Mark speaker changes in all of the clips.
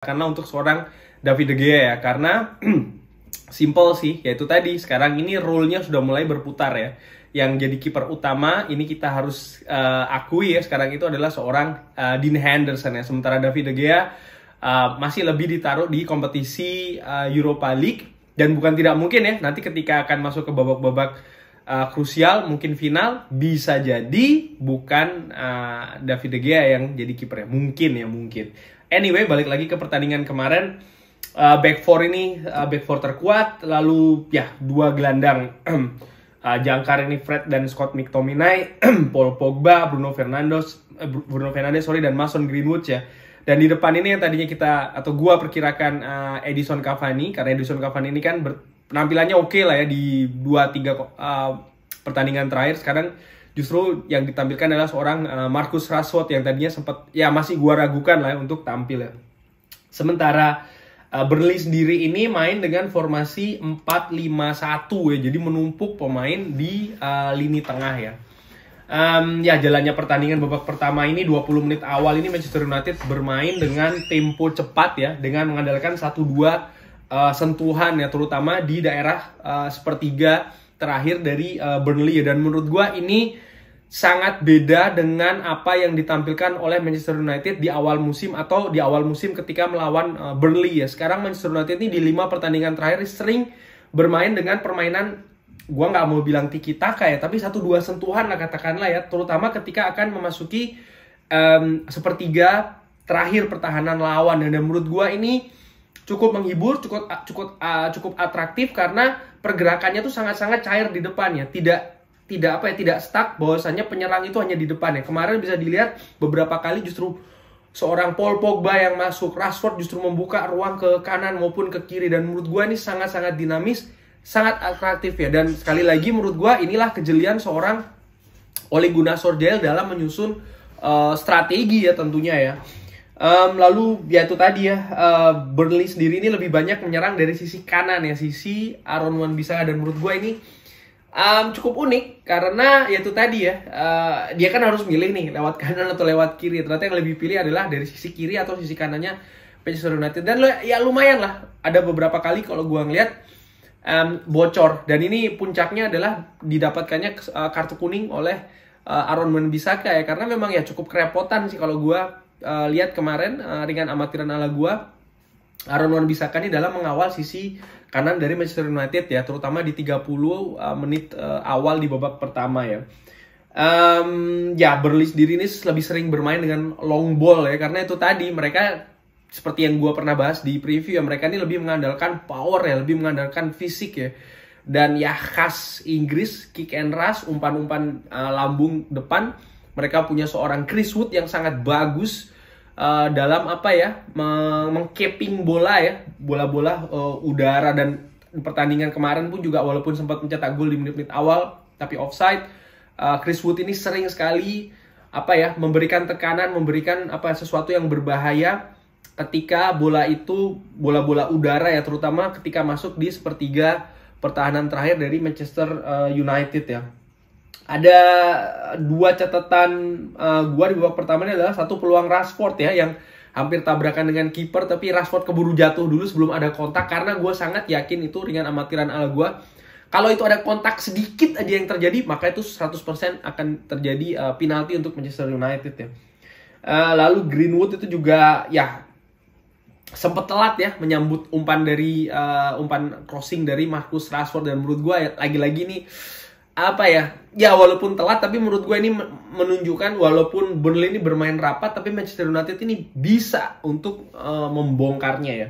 Speaker 1: karena untuk seorang David De Gea ya karena simple sih yaitu tadi sekarang ini rule-nya sudah mulai berputar ya yang jadi kiper utama ini kita harus uh, akui ya sekarang itu adalah seorang uh, Dean Henderson ya sementara David De Gea uh, masih lebih ditaruh di kompetisi uh, Europa League dan bukan tidak mungkin ya nanti ketika akan masuk ke babak-babak uh, krusial mungkin final bisa jadi bukan uh, David De Gea yang jadi kipernya mungkin ya mungkin Anyway, balik lagi ke pertandingan kemarin. Uh, back four ini uh, back four terkuat, lalu ya dua gelandang. uh, eh, jangkar ini Fred dan Scott McTominay, Paul Pogba, Bruno Fernandes, uh, Bruno Fernandes sorry dan Mason Greenwood ya. Dan di depan ini yang tadinya kita atau gua perkirakan uh, Edison Cavani karena Edison Cavani ini kan penampilannya oke okay lah ya di dua tiga uh, pertandingan terakhir sekarang justru yang ditampilkan adalah seorang uh, Marcus Rashford yang tadinya sempat ya masih gua ragukan lah ya untuk tampil ya. Sementara uh, Burnley sendiri ini main dengan formasi 4-5-1 ya. Jadi menumpuk pemain di uh, lini tengah ya. Um, ya jalannya pertandingan babak pertama ini 20 menit awal ini Manchester United bermain dengan tempo cepat ya dengan mengandalkan 1-2 uh, sentuhan ya terutama di daerah uh, sepertiga terakhir dari uh, Burnley dan menurut gue ini sangat beda dengan apa yang ditampilkan oleh Manchester United di awal musim atau di awal musim ketika melawan uh, Burnley ya. Sekarang Manchester United ini di lima pertandingan terakhir sering bermain dengan permainan gue nggak mau bilang tiki taka ya, tapi satu dua sentuhan lah katakanlah ya, terutama ketika akan memasuki um, sepertiga terakhir pertahanan lawan dan, dan menurut gua ini cukup menghibur, cukup cukup uh, cukup atraktif karena pergerakannya tuh sangat-sangat cair di depannya Tidak tidak apa ya, tidak stuck bahwasanya penyerang itu hanya di depan ya. Kemarin bisa dilihat beberapa kali justru seorang Paul Pogba yang masuk, Rashford justru membuka ruang ke kanan maupun ke kiri dan menurut gua ini sangat-sangat dinamis, sangat atraktif ya. Dan sekali lagi menurut gua inilah kejelian seorang Ole Gunnar Solskjaer dalam menyusun uh, strategi ya tentunya ya. Um, lalu ya itu tadi ya uh, Burnley sendiri ini lebih banyak menyerang dari sisi kanan ya sisi Aaron Wan bisa dan menurut gue ini um, cukup unik karena ya itu tadi ya uh, dia kan harus milih nih lewat kanan atau lewat kiri ternyata yang lebih pilih adalah dari sisi kiri atau sisi kanannya Manchester United dan ya lumayan lah ada beberapa kali kalau gue ngeliat um, bocor dan ini puncaknya adalah didapatkannya eh, kartu kuning oleh uh, Aaron wan Bisaka ya karena memang ya cukup kerepotan sih kalau gue uh, lihat kemarin uh, ringan amatiran ala gua Aaron Wan Bisaka ini dalam mengawal sisi kanan dari Manchester United ya, terutama di 30 uh, eh, menit uh, awal di babak pertama ya. Um, ya Berlis sendiri ini lebih sering bermain dengan long ball ya karena itu tadi mereka seperti yang gua pernah bahas di preview ya mereka ini lebih mengandalkan power ya lebih mengandalkan fisik ya dan ya khas Inggris kick and rush umpan-umpan uh, lambung depan mereka punya seorang Chris Wood yang sangat bagus uh, dalam apa ya mengkeping bola ya bola-bola uh, udara dan pertandingan kemarin pun juga walaupun sempat mencetak gol di menit-menit awal tapi offside uh, Chris Wood ini sering sekali apa ya memberikan tekanan memberikan apa sesuatu yang berbahaya ketika bola itu bola-bola udara ya terutama ketika masuk di sepertiga pertahanan terakhir dari Manchester United ya ada dua catatan uh, gua di babak pertama ini adalah satu peluang Rashford ya yang hampir tabrakan dengan kiper tapi Rashford keburu jatuh dulu sebelum ada kontak karena gua sangat yakin itu ringan amatiran ala gua. kalau itu ada kontak sedikit aja yang terjadi maka itu 100% akan terjadi uh, penalti untuk Manchester United ya uh, lalu Greenwood itu juga ya sempat telat ya menyambut umpan dari uh, umpan crossing dari Marcus Rashford dan menurut gua ya, lagi-lagi nih apa ya ya walaupun telat tapi menurut gue ini menunjukkan walaupun Burnley ini bermain rapat tapi Manchester United ini bisa untuk uh, membongkarnya ya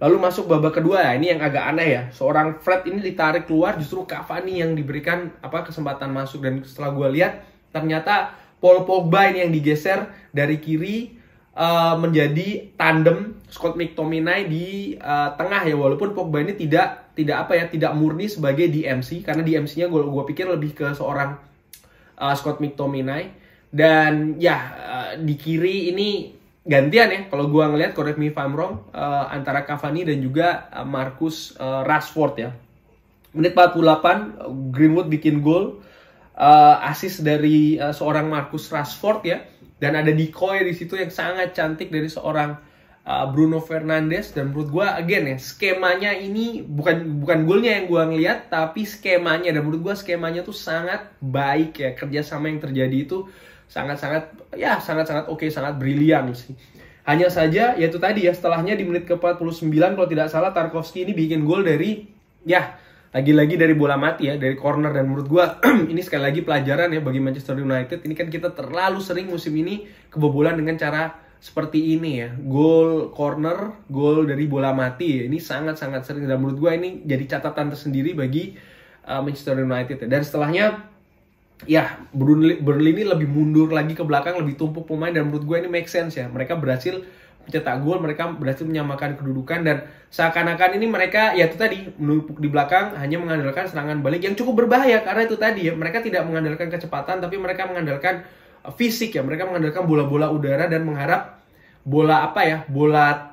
Speaker 1: lalu masuk babak kedua ya ini yang agak aneh ya seorang Fred ini ditarik keluar justru Cavani yang diberikan apa kesempatan masuk dan setelah gue lihat ternyata Paul Pogba ini yang digeser dari kiri uh, menjadi tandem Scott McTominay di uh, tengah ya walaupun Pogba ini tidak tidak apa ya tidak murni sebagai DMC karena DMC-nya gue gua pikir lebih ke seorang uh, Scott McTominay dan ya uh, di kiri ini gantian ya kalau gue ngelihat correct me if I'm wrong uh, antara Cavani dan juga uh, Marcus uh, Rashford ya menit 48 Greenwood bikin gol uh, assist dari uh, seorang Marcus Rashford ya dan ada decoy di situ yang sangat cantik dari seorang Uh, Bruno Fernandes dan menurut gue again ya skemanya ini bukan bukan golnya yang gue ngeliat tapi skemanya dan menurut gue skemanya tuh sangat baik ya kerjasama yang terjadi itu sangat-sangat ya sangat-sangat oke okay, sangat brilian sih hanya saja yaitu tadi ya setelahnya di menit ke 49 kalau tidak salah Tarkovsky ini bikin gol dari ya lagi-lagi dari bola mati ya dari corner dan menurut gue ini sekali lagi pelajaran ya bagi Manchester United ini kan kita terlalu sering musim ini kebobolan dengan cara seperti ini ya gol corner gol dari bola mati ya. ini sangat sangat sering dan menurut gue ini jadi catatan tersendiri bagi uh, Manchester United ya. dan setelahnya ya Burnley ini lebih mundur lagi ke belakang lebih tumpuk pemain dan menurut gue ini make sense ya mereka berhasil mencetak gol mereka berhasil menyamakan kedudukan dan seakan-akan ini mereka ya itu tadi menumpuk di belakang hanya mengandalkan serangan balik yang cukup berbahaya karena itu tadi ya mereka tidak mengandalkan kecepatan tapi mereka mengandalkan fisik ya. Mereka mengandalkan bola-bola udara dan mengharap bola apa ya? Bola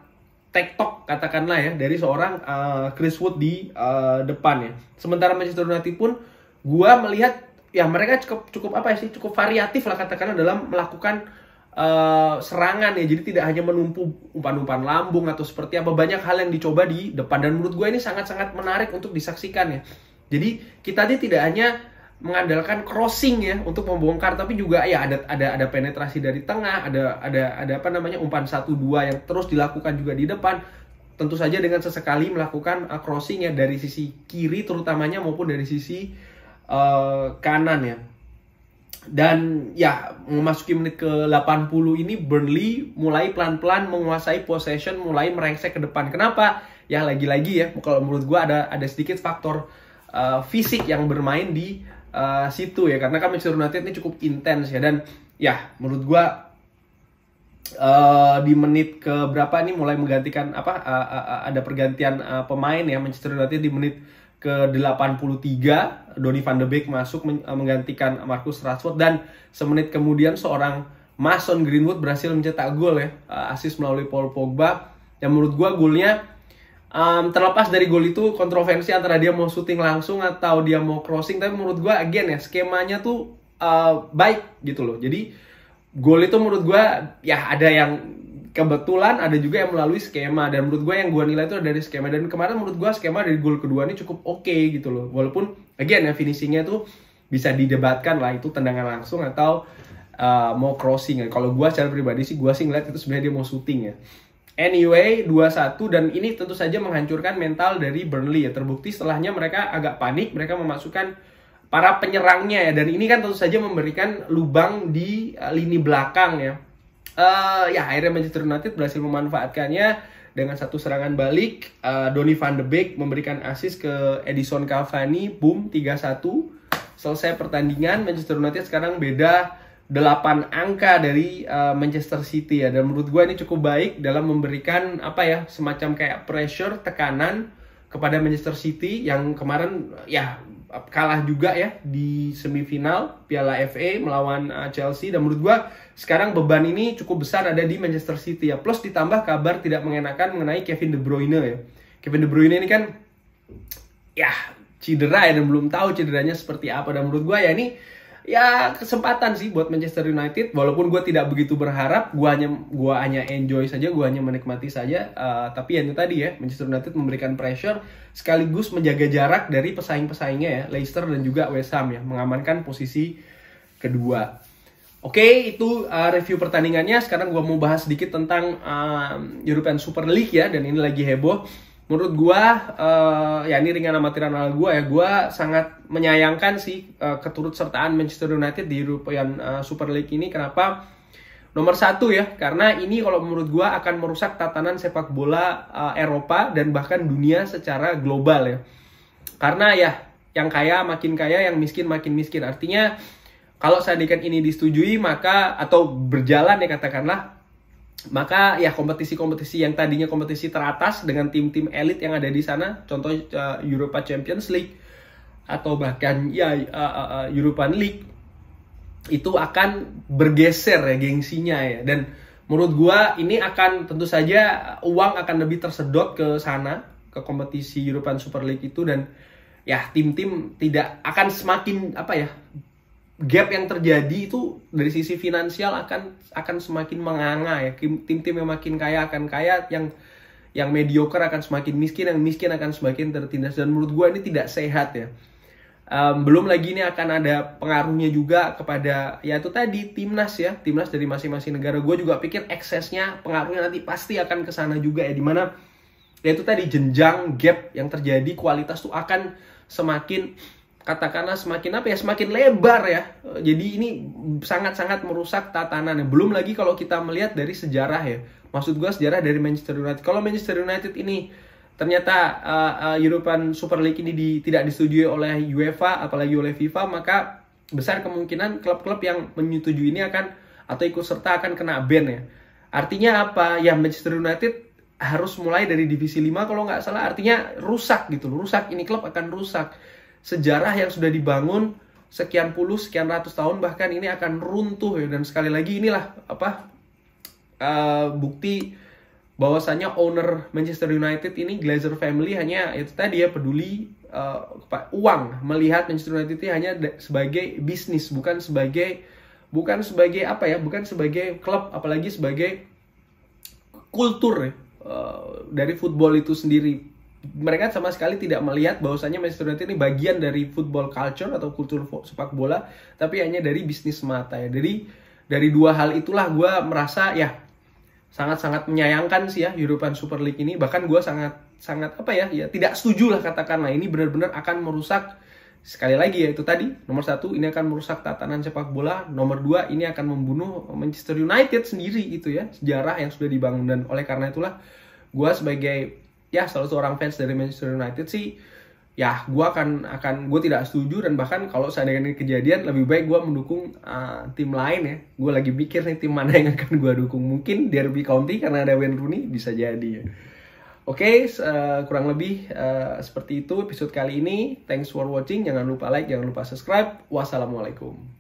Speaker 1: tektok katakanlah ya dari seorang uh, Chris Wood di uh, depan ya. Sementara Manchester United pun gua melihat ya mereka cukup cukup apa ya sih? Cukup variatif lah katakanlah dalam melakukan uh, serangan ya. Jadi tidak hanya menumpu umpan-umpan lambung atau seperti apa banyak hal yang dicoba di depan dan menurut gue ini sangat-sangat menarik untuk disaksikan ya. Jadi kita ini tidak hanya mengandalkan crossing ya untuk membongkar tapi juga ya ada ada ada penetrasi dari tengah ada ada ada apa namanya umpan satu dua yang terus dilakukan juga di depan tentu saja dengan sesekali melakukan uh, crossing ya dari sisi kiri terutamanya maupun dari sisi uh, kanan ya dan ya memasuki menit ke 80 ini Burnley mulai pelan-pelan menguasai possession mulai merengsek ke depan kenapa ya lagi-lagi ya kalau menurut gue ada ada sedikit faktor uh, fisik yang bermain di uh, situ ya karena kan Manchester United ini cukup intens ya dan ya menurut gue uh, di menit ke berapa ini mulai menggantikan apa uh, uh, ada pergantian uh, pemain ya Manchester United di menit ke 83 Donny van de Beek masuk eh, menggantikan Marcus Rashford dan semenit kemudian seorang Mason Greenwood berhasil mencetak gol ya eh, asis melalui Paul Pogba yang menurut gue golnya um, terlepas dari gol itu kontroversi antara dia mau syuting langsung atau dia mau crossing tapi menurut gue again ya skemanya tuh uh, baik gitu loh jadi gol itu menurut gue ya ada yang kebetulan ada juga yang melalui skema dan menurut gue yang gue nilai itu dari skema dan kemarin menurut gue skema dari gol kedua ini cukup oke okay, gitu loh walaupun again ya finishingnya tuh bisa didebatkan lah itu tendangan langsung atau uh, mau crossing Kalau gue secara pribadi sih gue sih ngeliat itu sebenarnya dia mau syuting ya. Anyway, 2-1 dan ini tentu saja menghancurkan mental dari Burnley ya. Terbukti setelahnya mereka agak panik, mereka memasukkan para penyerangnya ya. Dan ini kan tentu saja memberikan lubang di eh, lini belakang ya. Uh, ya akhirnya Manchester United berhasil memanfaatkannya dengan satu serangan balik. Uh, Donny van de Beek memberikan asis ke Edison Cavani, boom 3-1. Selesai pertandingan, Manchester United sekarang beda 8 angka dari uh, Manchester City ya dan menurut gue ini cukup baik dalam memberikan apa ya semacam kayak pressure tekanan kepada Manchester City yang kemarin ya kalah juga ya di semifinal Piala FA melawan uh, Chelsea dan menurut gue sekarang beban ini cukup besar ada di Manchester City ya plus ditambah kabar tidak mengenakan mengenai Kevin De Bruyne ya Kevin De Bruyne ini kan ya cedera ya dan belum tahu cederanya seperti apa dan menurut gue ya ini ya kesempatan sih buat Manchester United walaupun gue tidak begitu berharap gue hanya gua hanya enjoy saja gue hanya menikmati saja uh, tapi yang itu tadi ya Manchester United memberikan pressure sekaligus menjaga jarak dari pesaing-pesaingnya ya Leicester dan juga West Ham ya mengamankan posisi kedua Oke, itu uh, review pertandingannya. Sekarang gue mau bahas sedikit tentang uh, European Super League ya, dan ini lagi heboh menurut gua uh, ya ini ringan amatiran ala gua ya gua sangat menyayangkan sih uh, eh, sertaan Manchester United di European uh, Super League ini kenapa nomor satu ya karena ini kalau menurut gua akan merusak tatanan sepak bola uh, Eropa dan bahkan dunia secara global ya karena ya yang kaya makin kaya yang miskin makin miskin artinya kalau seandainya ini disetujui maka atau berjalan ya katakanlah maka ya kompetisi-kompetisi yang tadinya kompetisi teratas dengan tim-tim elit yang ada di sana, contoh uh, Europa Champions League atau bahkan ya uh, eh, uh, eh, European League itu akan bergeser ya gengsinya ya dan menurut gua ini akan tentu saja uang akan lebih tersedot ke sana ke kompetisi European Super League itu dan ya tim-tim tidak akan semakin apa ya gap yang terjadi itu dari sisi finansial akan akan semakin menganga ya tim-tim yang makin kaya akan kaya yang yang mediocre akan semakin miskin yang miskin akan semakin tertindas dan menurut gue ini tidak sehat ya um, belum lagi ini akan ada pengaruhnya juga kepada ya itu tadi timnas ya timnas dari masing-masing negara gue juga pikir eksesnya pengaruhnya nanti pasti akan ke sana juga ya dimana ya itu tadi jenjang gap yang terjadi kualitas tuh akan semakin katakanlah semakin apa ya semakin lebar ya jadi ini sangat-sangat merusak tatanan belum lagi kalau kita melihat dari sejarah ya maksud gue sejarah dari Manchester United kalau Manchester United ini ternyata uh, uh, European Super League ini di, tidak disetujui oleh UEFA apalagi oleh FIFA maka besar kemungkinan klub-klub yang menyetujui ini akan atau ikut serta akan kena ban ya artinya apa ya Manchester United harus mulai dari divisi 5 kalau nggak salah artinya rusak gitu rusak ini klub akan rusak sejarah yang sudah dibangun sekian puluh, sekian ratus tahun bahkan ini akan runtuh ya dan sekali lagi inilah apa uh, bukti bahwasannya owner Manchester United ini Glazer family hanya itu tadi ya peduli uh, uang melihat Manchester United ini hanya sebagai bisnis bukan sebagai bukan sebagai apa ya bukan sebagai klub apalagi sebagai kultur uh, dari football itu sendiri mereka sama sekali tidak melihat bahwasannya Manchester United ini bagian dari football culture atau kultur sepak bola, tapi hanya dari bisnis mata ya. Jadi dari dua hal itulah gue merasa ya sangat-sangat menyayangkan sih ya European Super League ini. Bahkan gue sangat sangat apa ya ya tidak setuju lah katakanlah ini benar-benar akan merusak sekali lagi ya itu tadi nomor satu ini akan merusak tatanan sepak bola nomor dua ini akan membunuh Manchester United sendiri itu ya sejarah yang sudah dibangun dan oleh karena itulah gue sebagai ya salah seorang fans dari Manchester United sih ya gue akan akan gue tidak setuju dan bahkan kalau seandainya ini kejadian lebih baik gue mendukung uh, tim lain ya gue lagi mikir nih tim mana yang akan gue dukung mungkin Derby County karena ada Wayne Rooney bisa jadi ya oke okay, uh, eh, kurang lebih uh, seperti itu episode kali ini thanks for watching jangan lupa like jangan lupa subscribe wassalamualaikum